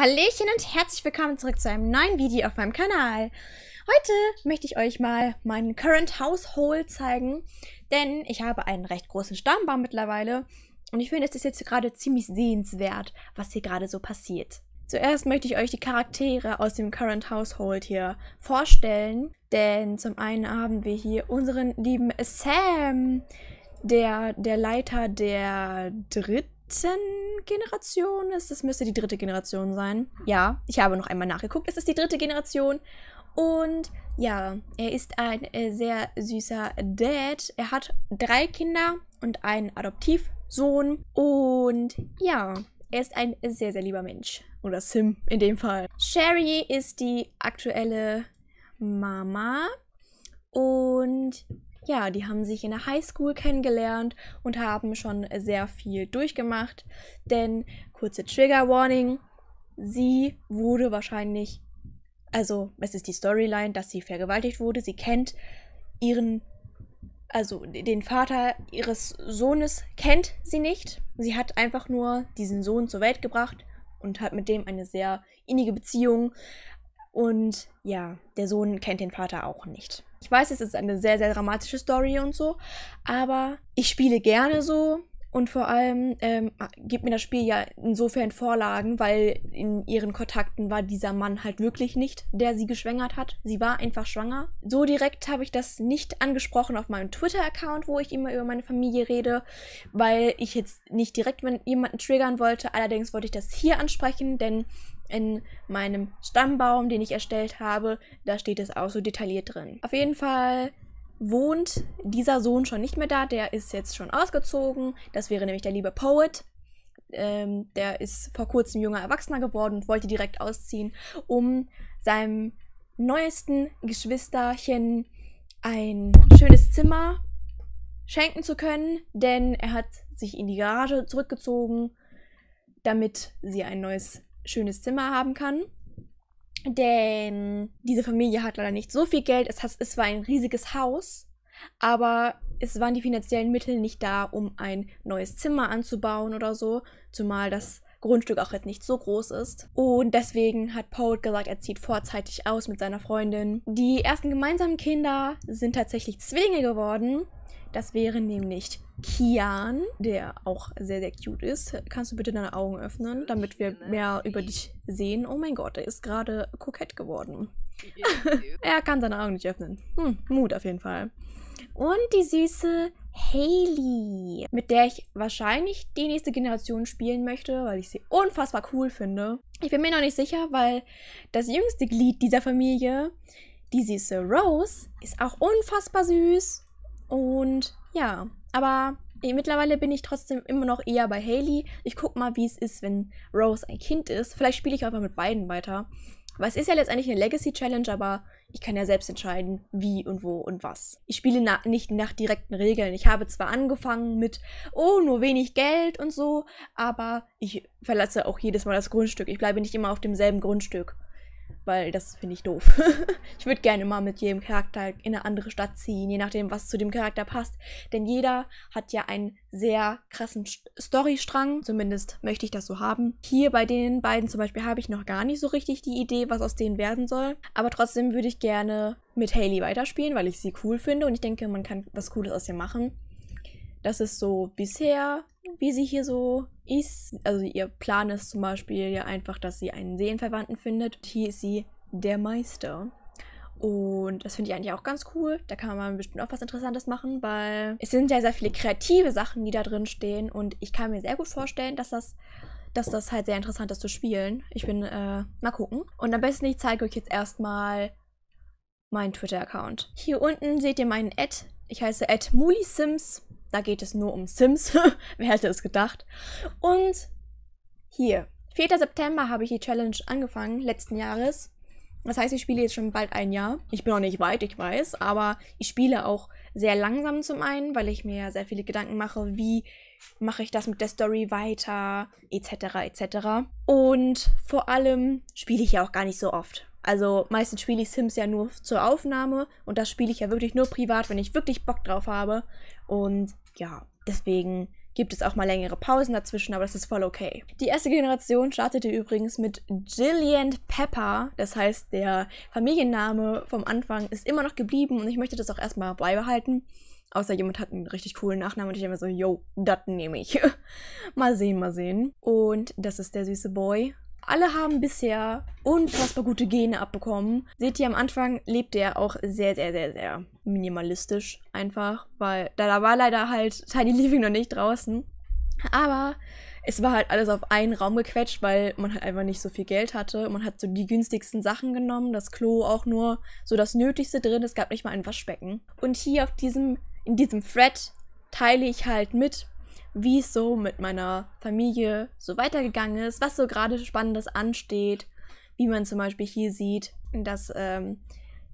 Hallöchen und herzlich willkommen zurück zu einem neuen Video auf meinem Kanal. Heute möchte ich euch mal meinen Current Household zeigen, denn ich habe einen recht großen Stammbaum mittlerweile und ich finde, es ist jetzt gerade ziemlich sehenswert, was hier gerade so passiert. Zuerst möchte ich euch die Charaktere aus dem Current Household hier vorstellen, denn zum einen haben wir hier unseren lieben Sam, der, der Leiter der dritten Generation ist. Es müsste die dritte Generation sein. Ja, ich habe noch einmal nachgeguckt. Es ist die dritte Generation. Und ja, er ist ein äh, sehr süßer Dad. Er hat drei Kinder und einen Adoptivsohn. Und ja, er ist ein sehr, sehr lieber Mensch. Oder Sim in dem Fall. Sherry ist die aktuelle Mama. Und ja, die haben sich in der Highschool kennengelernt und haben schon sehr viel durchgemacht. Denn, kurze Trigger Warning, sie wurde wahrscheinlich, also es ist die Storyline, dass sie vergewaltigt wurde. Sie kennt ihren, also den Vater ihres Sohnes kennt sie nicht. Sie hat einfach nur diesen Sohn zur Welt gebracht und hat mit dem eine sehr innige Beziehung. Und ja, der Sohn kennt den Vater auch nicht. Ich weiß, es ist eine sehr, sehr dramatische Story und so, aber ich spiele gerne so. Und vor allem ähm, gibt mir das Spiel ja insofern Vorlagen, weil in ihren Kontakten war dieser Mann halt wirklich nicht, der sie geschwängert hat. Sie war einfach schwanger. So direkt habe ich das nicht angesprochen auf meinem Twitter-Account, wo ich immer über meine Familie rede, weil ich jetzt nicht direkt jemanden triggern wollte. Allerdings wollte ich das hier ansprechen, denn in meinem Stammbaum, den ich erstellt habe. Da steht es auch so detailliert drin. Auf jeden Fall wohnt dieser Sohn schon nicht mehr da. Der ist jetzt schon ausgezogen. Das wäre nämlich der liebe Poet. Ähm, der ist vor kurzem junger Erwachsener geworden und wollte direkt ausziehen, um seinem neuesten Geschwisterchen ein schönes Zimmer schenken zu können, denn er hat sich in die Garage zurückgezogen, damit sie ein neues schönes Zimmer haben kann. Denn diese Familie hat leider nicht so viel Geld. Es, hat, es war ein riesiges Haus, aber es waren die finanziellen Mittel nicht da, um ein neues Zimmer anzubauen oder so. Zumal das Grundstück auch jetzt nicht so groß ist. Und deswegen hat Paul gesagt, er zieht vorzeitig aus mit seiner Freundin. Die ersten gemeinsamen Kinder sind tatsächlich Zwillinge geworden. Das wären nämlich Kian, der auch sehr, sehr cute ist. Kannst du bitte deine Augen öffnen, damit wir mehr über dich sehen? Oh mein Gott, er ist gerade kokett geworden. er kann seine Augen nicht öffnen. Hm, Mut auf jeden Fall. Und die süße Haley, mit der ich wahrscheinlich die nächste Generation spielen möchte, weil ich sie unfassbar cool finde. Ich bin mir noch nicht sicher, weil das jüngste Glied dieser Familie, die süße Rose, ist auch unfassbar süß. Und ja, aber mittlerweile bin ich trotzdem immer noch eher bei Haley. Ich guck mal, wie es ist, wenn Rose ein Kind ist. Vielleicht spiele ich einfach mit beiden weiter. Aber es ist ja letztendlich eine Legacy-Challenge, aber ich kann ja selbst entscheiden, wie und wo und was. Ich spiele na nicht nach direkten Regeln. Ich habe zwar angefangen mit, oh, nur wenig Geld und so, aber ich verlasse auch jedes Mal das Grundstück. Ich bleibe nicht immer auf demselben Grundstück. Weil das finde ich doof. ich würde gerne mal mit jedem Charakter halt in eine andere Stadt ziehen, je nachdem, was zu dem Charakter passt. Denn jeder hat ja einen sehr krassen Storystrang. Zumindest möchte ich das so haben. Hier bei den beiden zum Beispiel habe ich noch gar nicht so richtig die Idee, was aus denen werden soll. Aber trotzdem würde ich gerne mit Haley weiterspielen, weil ich sie cool finde und ich denke, man kann was Cooles aus ihr machen. Das ist so bisher, wie sie hier so ist, also ihr Plan ist zum Beispiel ja einfach, dass sie einen Seelenverwandten findet. Hier ist sie der Meister. Und das finde ich eigentlich auch ganz cool. Da kann man bestimmt auch was Interessantes machen, weil es sind ja sehr viele kreative Sachen, die da drin stehen. Und ich kann mir sehr gut vorstellen, dass das, dass das halt sehr interessant ist zu spielen. Ich bin, äh, mal gucken. Und am besten, ich zeige euch jetzt erstmal meinen Twitter-Account. Hier unten seht ihr meinen Ad. Ich heiße Ad Mulisims. Da geht es nur um Sims. Wer hätte es gedacht? Und hier. 4. September habe ich die Challenge angefangen, letzten Jahres. Das heißt, ich spiele jetzt schon bald ein Jahr. Ich bin noch nicht weit, ich weiß, aber ich spiele auch sehr langsam zum einen, weil ich mir ja sehr viele Gedanken mache, wie mache ich das mit der Story weiter, etc., etc. Und vor allem spiele ich ja auch gar nicht so oft. Also meistens spiele ich Sims ja nur zur Aufnahme und das spiele ich ja wirklich nur privat, wenn ich wirklich Bock drauf habe. Und ja, deswegen gibt es auch mal längere Pausen dazwischen, aber das ist voll okay. Die erste Generation startete übrigens mit Jillian Pepper, das heißt der Familienname vom Anfang ist immer noch geblieben und ich möchte das auch erstmal beibehalten. Außer jemand hat einen richtig coolen Nachnamen und ich immer so, yo, das nehme ich. mal sehen, mal sehen. Und das ist der süße Boy. Alle haben bisher unfassbar gute Gene abbekommen. Seht ihr, am Anfang lebte er auch sehr, sehr, sehr, sehr minimalistisch einfach, weil da war leider halt Tiny Living noch nicht draußen. Aber es war halt alles auf einen Raum gequetscht, weil man halt einfach nicht so viel Geld hatte. Man hat so die günstigsten Sachen genommen, das Klo auch nur so das Nötigste drin. Es gab nicht mal ein Waschbecken. Und hier auf diesem, in diesem Thread teile ich halt mit, wie es so mit meiner Familie so weitergegangen ist, was so gerade Spannendes ansteht, wie man zum Beispiel hier sieht, dass ähm,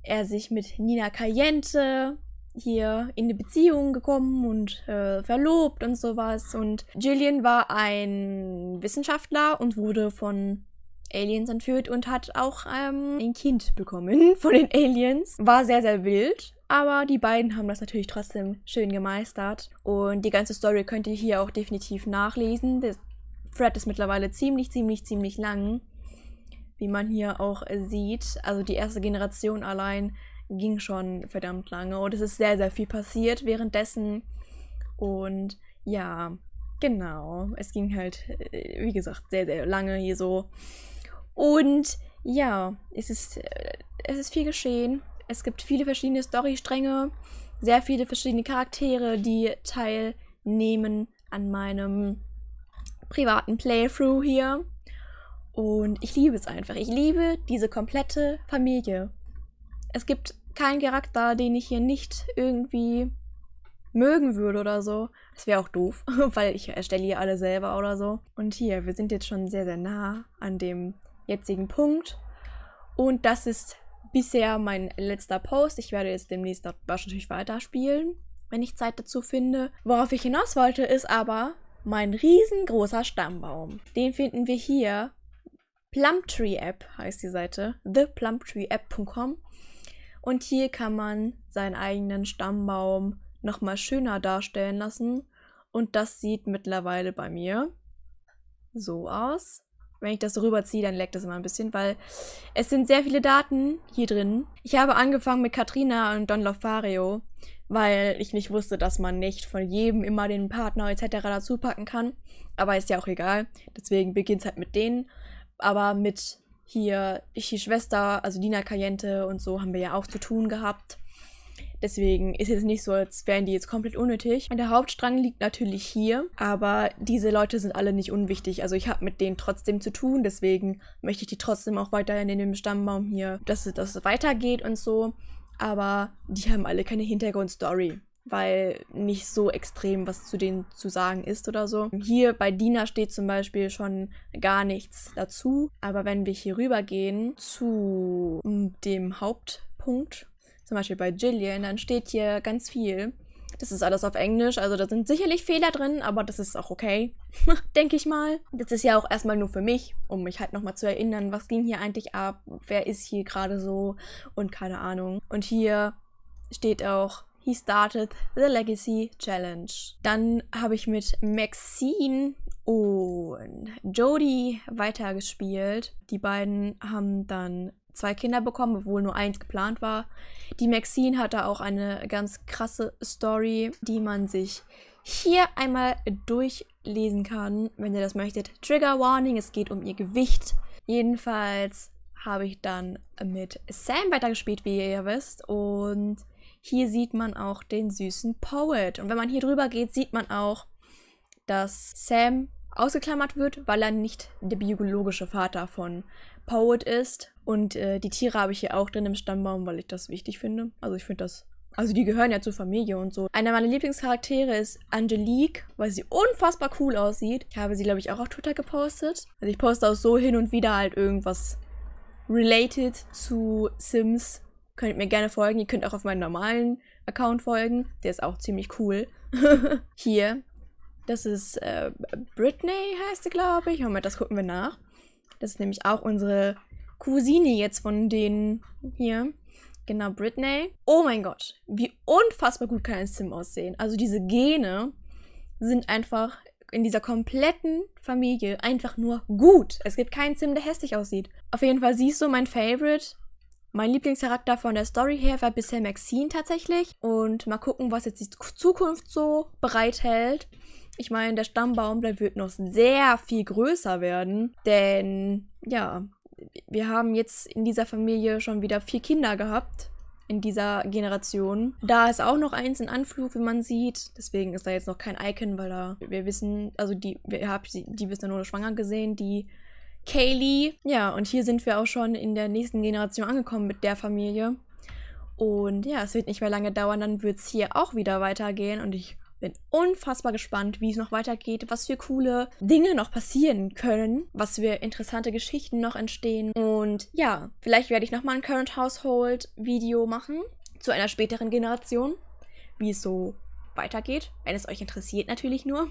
er sich mit Nina Cayente hier in eine Beziehung gekommen und äh, verlobt und sowas. Und Jillian war ein Wissenschaftler und wurde von Aliens entführt und hat auch ähm, ein Kind bekommen von den Aliens. War sehr, sehr wild. Aber die beiden haben das natürlich trotzdem schön gemeistert. Und die ganze Story könnt ihr hier auch definitiv nachlesen. Das Thread ist mittlerweile ziemlich, ziemlich, ziemlich lang. Wie man hier auch sieht. Also die erste Generation allein ging schon verdammt lange. Und es ist sehr, sehr viel passiert währenddessen. Und ja, genau. Es ging halt, äh, wie gesagt, sehr, sehr lange hier so. Und ja, es ist, äh, es ist viel geschehen. Es gibt viele verschiedene Storystränge, sehr viele verschiedene Charaktere, die teilnehmen an meinem privaten Playthrough hier. Und ich liebe es einfach. Ich liebe diese komplette Familie. Es gibt keinen Charakter, den ich hier nicht irgendwie mögen würde oder so. Das wäre auch doof, weil ich erstelle hier alle selber oder so. Und hier, wir sind jetzt schon sehr, sehr nah an dem jetzigen Punkt. Und das ist bisher mein letzter Post. Ich werde jetzt demnächst wahrscheinlich weiterspielen, wenn ich Zeit dazu finde. Worauf ich hinaus wollte, ist aber mein riesengroßer Stammbaum. Den finden wir hier. Plumtree App heißt die Seite. ThePlumtreeApp.com. Und hier kann man seinen eigenen Stammbaum nochmal schöner darstellen lassen. Und das sieht mittlerweile bei mir so aus. Wenn ich das so rüberziehe, dann leckt das immer ein bisschen, weil es sind sehr viele Daten hier drin. Ich habe angefangen mit Katrina und Don Lofario, weil ich nicht wusste, dass man nicht von jedem immer den Partner etc. dazu packen kann. Aber ist ja auch egal. Deswegen beginnt es halt mit denen. Aber mit hier ich die Schwester, also Dina Cayente und so haben wir ja auch zu tun gehabt. Deswegen ist es nicht so, als wären die jetzt komplett unnötig. Und der Hauptstrang liegt natürlich hier, aber diese Leute sind alle nicht unwichtig. Also ich habe mit denen trotzdem zu tun, deswegen möchte ich die trotzdem auch weiterhin in dem Stammbaum hier, dass es weitergeht und so. Aber die haben alle keine Hintergrundstory weil nicht so extrem was zu denen zu sagen ist oder so. Hier bei Dina steht zum Beispiel schon gar nichts dazu, aber wenn wir hier rübergehen zu mm, dem Hauptpunkt, zum Beispiel bei Jillian, dann steht hier ganz viel. Das ist alles auf Englisch, also da sind sicherlich Fehler drin, aber das ist auch okay, denke ich mal. Das ist ja auch erstmal nur für mich, um mich halt nochmal zu erinnern, was ging hier eigentlich ab, wer ist hier gerade so und keine Ahnung. Und hier steht auch, he started the Legacy Challenge. Dann habe ich mit Maxine und Jodie weitergespielt. Die beiden haben dann zwei Kinder bekommen, obwohl nur eins geplant war. Die Maxine hat da auch eine ganz krasse Story, die man sich hier einmal durchlesen kann, wenn ihr das möchtet. Trigger Warning, es geht um ihr Gewicht. Jedenfalls habe ich dann mit Sam weitergespielt, wie ihr ja wisst. Und hier sieht man auch den süßen Poet. Und wenn man hier drüber geht, sieht man auch, dass Sam ausgeklammert wird, weil er nicht der biologische Vater von Poet ist. Und äh, die Tiere habe ich hier auch drin im Stammbaum, weil ich das wichtig finde. Also ich finde das. Also die gehören ja zur Familie und so. Einer meiner Lieblingscharaktere ist Angelique, weil sie unfassbar cool aussieht. Ich habe sie, glaube ich, auch auf Twitter gepostet. Also ich poste auch so hin und wieder halt irgendwas related zu Sims. Könnt ihr mir gerne folgen. Ihr könnt auch auf meinen normalen Account folgen. Der ist auch ziemlich cool. hier. Das ist äh, Britney heißt sie, glaube ich. Moment, das gucken wir nach. Das ist nämlich auch unsere Cousine jetzt von denen hier. Genau, Britney. Oh mein Gott, wie unfassbar gut kann ein Sim aussehen. Also diese Gene sind einfach in dieser kompletten Familie einfach nur gut. Es gibt keinen Sim, der hässlich aussieht. Auf jeden Fall siehst du mein Favorite. Mein Lieblingscharakter von der Story her war bisher Maxine tatsächlich. Und mal gucken, was jetzt die Zukunft so bereithält. Ich meine, der Stammbaum, der wird noch sehr viel größer werden. Denn, ja, wir haben jetzt in dieser Familie schon wieder vier Kinder gehabt. In dieser Generation. Da ist auch noch eins in Anflug, wie man sieht. Deswegen ist da jetzt noch kein Icon, weil da wir wissen, also die, wir haben die wissen nur schwanger gesehen, die Kaylee. Ja, und hier sind wir auch schon in der nächsten Generation angekommen mit der Familie. Und ja, es wird nicht mehr lange dauern, dann wird es hier auch wieder weitergehen. Und ich bin unfassbar gespannt, wie es noch weitergeht, was für coole Dinge noch passieren können, was für interessante Geschichten noch entstehen. Und ja, vielleicht werde ich nochmal ein Current Household Video machen zu einer späteren Generation, wie es so weitergeht, wenn es euch interessiert natürlich nur.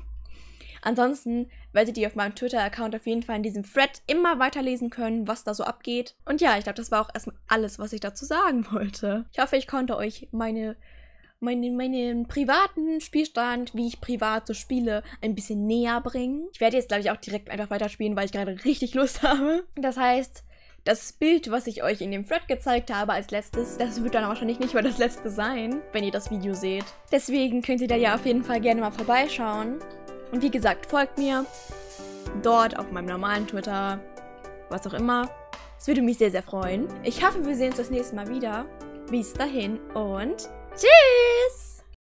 Ansonsten werdet ihr auf meinem Twitter-Account auf jeden Fall in diesem Thread immer weiterlesen können, was da so abgeht. Und ja, ich glaube, das war auch erstmal alles, was ich dazu sagen wollte. Ich hoffe, ich konnte euch meine meinen, meinen privaten Spielstand, wie ich privat so spiele, ein bisschen näher bringen. Ich werde jetzt, glaube ich, auch direkt einfach weiterspielen, weil ich gerade richtig Lust habe. Das heißt, das Bild, was ich euch in dem Thread gezeigt habe als letztes, das wird dann wahrscheinlich nicht mal das letzte sein, wenn ihr das Video seht. Deswegen könnt ihr da ja auf jeden Fall gerne mal vorbeischauen. Und wie gesagt, folgt mir dort auf meinem normalen Twitter, was auch immer. Es würde mich sehr, sehr freuen. Ich hoffe, wir sehen uns das nächste Mal wieder. Bis dahin und Tschüss!